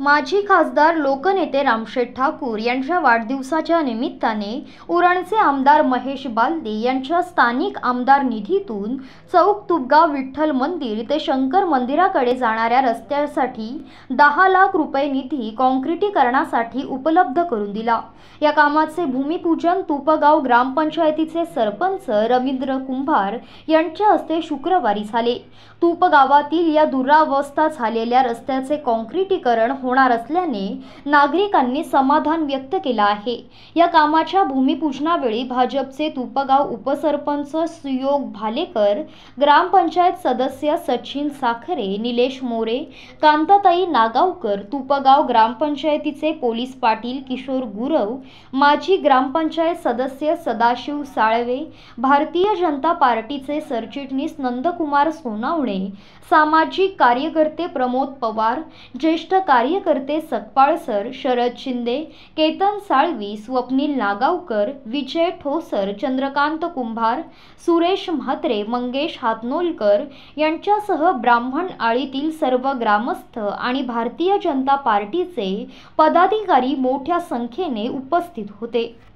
माजी खासदार लोकनेते रामशेठ ठाकूर यांच्या वाढदिवसाच्या निमित्ताने उरणचे आमदार महेश बालदे यांच्या स्थानिक आमदार निधीतून चौक तुपगाव विठ्ठल मंदिर ते शंकर मंदिराकडे जाणाऱ्या रस्त्यासाठी दहा लाख रुपये निधी कॉन्क्रिटीकरणासाठी उपलब्ध करून दिला या कामाचे भूमिपूजन तुपगाव ग्रामपंचायतीचे सरपंच रवींद्र कुंभार यांच्या हस्ते शुक्रवारी झाले तुपगावातील या दुरावस्था झालेल्या रस्त्याचे कॉन्क्रिटी करण होणार असल्याने नागरिकांनी समाधान व्यक्त केलं आहे या कामाच्या भूमिपूजनावेळी भाजपचे तुपगाव उपसरपंच सुयोग भालेकर ग्रामपंचायत सदस्य सचिन साखरे निलेश मोरे कांताताई नागावकर तुपगाव ग्रामपंचायतीचे पोलीस पाटील किशोर गुरव माजी ग्रामपंचायत सदस्य सदाशिव साळवे भारतीय जनता पार्टीचे सरचिटणीस नंदकुमार सोनावणे सामाजिक कार्यकर्ते प्रमोद पवार ज्येष्ठ ज्येष्ठ कार्यकर्ते सकपाळ सर शरद शिंदे केतन साळवी स्वप्नील नागावकर विजय ठोसर चंद्रकांत कुंभार सुरेश म्हात्रे मंगेश हातनोलकर यांच्यासह ब्राह्मण आळीतील सर्व ग्रामस्थ आणि भारतीय जनता पार्टीचे पदाधिकारी मोठ्या संख्येने उपस्थित होते